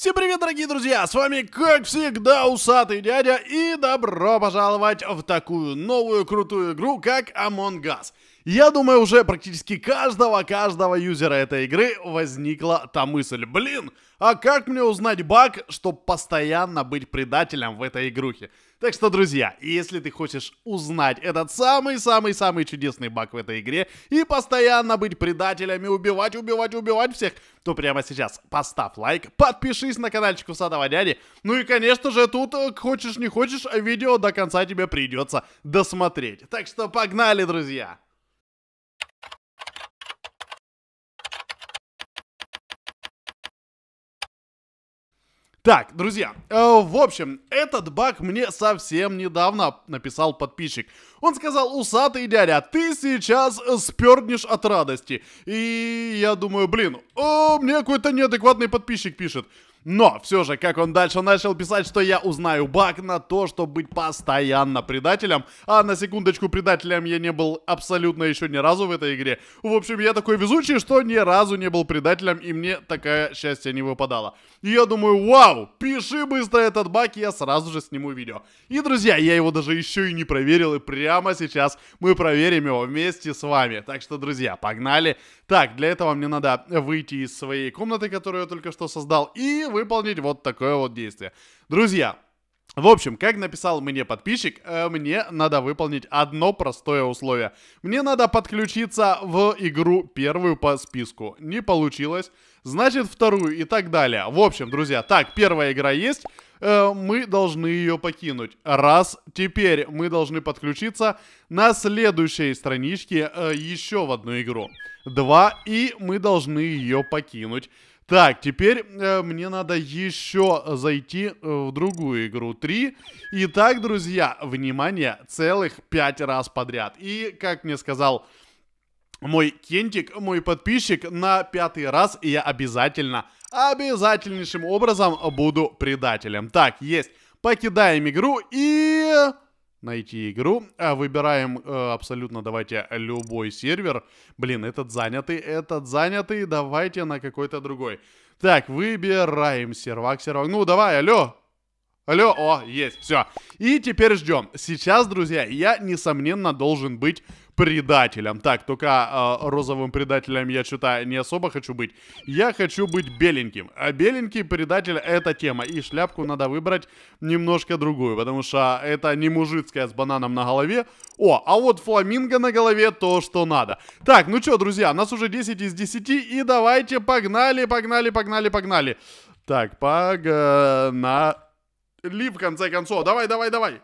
Всем привет, дорогие друзья! С вами, как всегда, усатый дядя и добро пожаловать в такую новую крутую игру, как Among Us. Я думаю, уже практически каждого-каждого юзера этой игры возникла та мысль, блин, а как мне узнать баг, чтобы постоянно быть предателем в этой игрухе? Так что, друзья, если ты хочешь узнать этот самый-самый-самый чудесный баг в этой игре и постоянно быть предателями, убивать, убивать, убивать всех, то прямо сейчас поставь лайк, подпишись на каналчик Усатого Дяди, ну и, конечно же, тут э, хочешь не хочешь, видео до конца тебе придется досмотреть. Так что погнали, друзья! Так, друзья, э, в общем, этот баг мне совсем недавно написал подписчик. Он сказал, усатый дядя, ты сейчас спернешь от радости. И я думаю, блин, о, мне какой-то неадекватный подписчик пишет. Но все же, как он дальше начал писать, что я узнаю баг на то, что быть постоянно предателем. А на секундочку предателем я не был абсолютно еще ни разу в этой игре. В общем, я такой везучий, что ни разу не был предателем, и мне такое счастье не выпадало. И я думаю, вау, пиши быстро этот баг, и я сразу же сниму видео. И, друзья, я его даже еще и не проверил, и прямо сейчас мы проверим его вместе с вами. Так что, друзья, погнали. Так, для этого мне надо выйти из своей комнаты, которую я только что создал, и выполнить вот такое вот действие. Друзья, в общем, как написал мне подписчик, э, мне надо выполнить одно простое условие. Мне надо подключиться в игру первую по списку. Не получилось, значит вторую и так далее. В общем, друзья, так, первая игра есть, э, мы должны ее покинуть. Раз, теперь мы должны подключиться на следующей страничке э, еще в одну игру. Два, и мы должны ее покинуть. Так, теперь э, мне надо еще зайти э, в другую игру. Три. Итак, друзья, внимание, целых пять раз подряд. И, как мне сказал мой кентик, мой подписчик, на пятый раз я обязательно, обязательнейшим образом буду предателем. Так, есть. Покидаем игру и найти игру. А выбираем э, абсолютно, давайте, любой сервер. Блин, этот занятый, этот занятый, давайте на какой-то другой. Так, выбираем сервак, сервак. Ну, давай, алло, Алло, о, есть, все. И теперь ждем. Сейчас, друзья, я, несомненно, должен быть предателем. Так, только э, розовым предателем я что-то не особо хочу быть. Я хочу быть беленьким. А беленький предатель это тема. И шляпку надо выбрать немножко другую, потому что это не мужицкая с бананом на голове. О, а вот фламинго на голове то, что надо. Так, ну что, друзья, у нас уже 10 из 10. И давайте погнали, погнали, погнали, погнали. Так, погнали. В конце концов. Давай, давай, давай.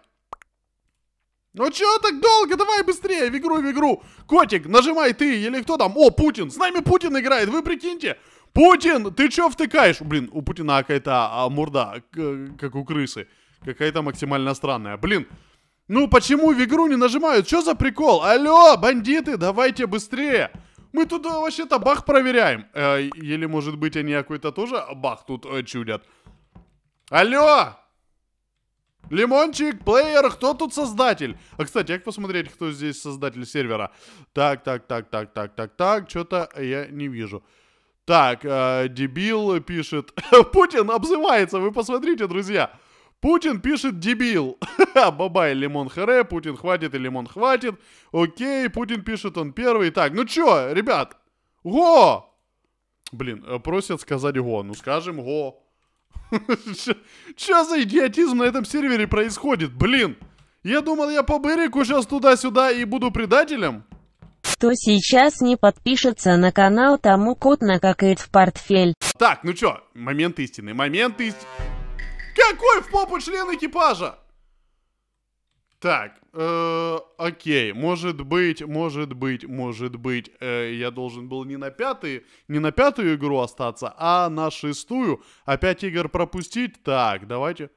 Ну чё так долго? Давай быстрее, в игру, в игру. Котик, нажимай ты, или кто там? О, Путин, с нами Путин играет, вы прикиньте. Путин, ты чё втыкаешь? Блин, у Путина какая-то а, морда, как у крысы. Какая-то максимально странная. Блин, ну почему в игру не нажимают? Чё за прикол? Алло, бандиты, давайте быстрее. Мы тут э, вообще-то бах проверяем. Э, или может быть они какой-то тоже бах тут э, чудят. Алло! Лимончик, плеер, кто тут создатель? А, кстати, как посмотреть, кто здесь создатель сервера? Так, так, так, так, так, так, так, что-то я не вижу. Так, э, дебил пишет... Путин обзывается, вы посмотрите, друзья. Путин пишет дебил. Бабай, лимон хэре, Путин хватит и лимон хватит. Окей, Путин пишет, он первый. Так, ну чё, ребят? Го! Блин, э, просят сказать го. Ну скажем го. Что за идиотизм на этом сервере происходит? Блин! Я думал, я побырикую сейчас туда-сюда и буду предателем? Кто сейчас не подпишется на канал, тому кот накакает в портфель. Так, ну чё, момент истины, момент истины. Какой в попу член экипажа? Так, э, окей, может быть, может быть, может быть, э, я должен был не на пятый, не на пятую игру остаться, а на шестую. Опять игр пропустить? Так, давайте.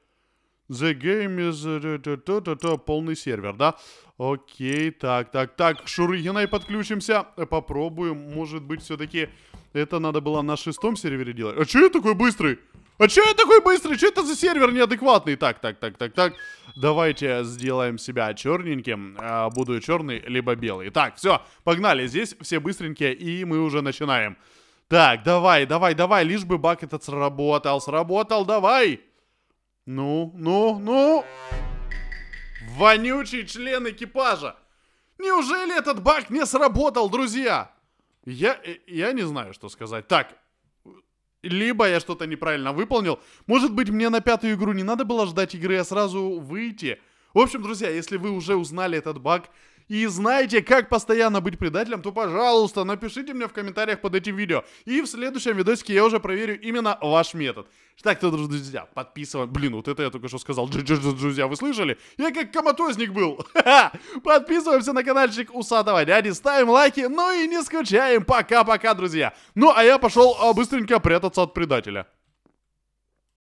The game is... Э, полный сервер, да? Окей, так, так, так, к Шурыгиной подключимся. Попробуем, может быть, все-таки это надо было на шестом сервере делать. А че я такой быстрый? А че я такой быстрый? Че это за сервер неадекватный? Так, так, так, так, так. Давайте сделаем себя черненьким. А, буду черный, либо белый. Так, все, погнали. Здесь все быстренькие, и мы уже начинаем. Так, давай, давай, давай, лишь бы бак этот сработал, сработал, давай. Ну, ну, ну. Вонючий член экипажа. Неужели этот бак не сработал, друзья? Я, э, я не знаю, что сказать. Так, либо я что-то неправильно выполнил. Может быть, мне на пятую игру не надо было ждать игры, а сразу выйти. В общем, друзья, если вы уже узнали этот баг, и знаете, как постоянно быть предателем, то, пожалуйста, напишите мне в комментариях под этим видео. И в следующем видосике я уже проверю именно ваш метод. Так, друзья, подписываем. Блин, вот это я только что сказал. Друзья, вы слышали? Я как коматозник был. Подписываемся на каналчик Усатого Дяди, ставим лайки, ну и не скучаем. Пока-пока, друзья. Ну, а я пошел а, быстренько прятаться от предателя.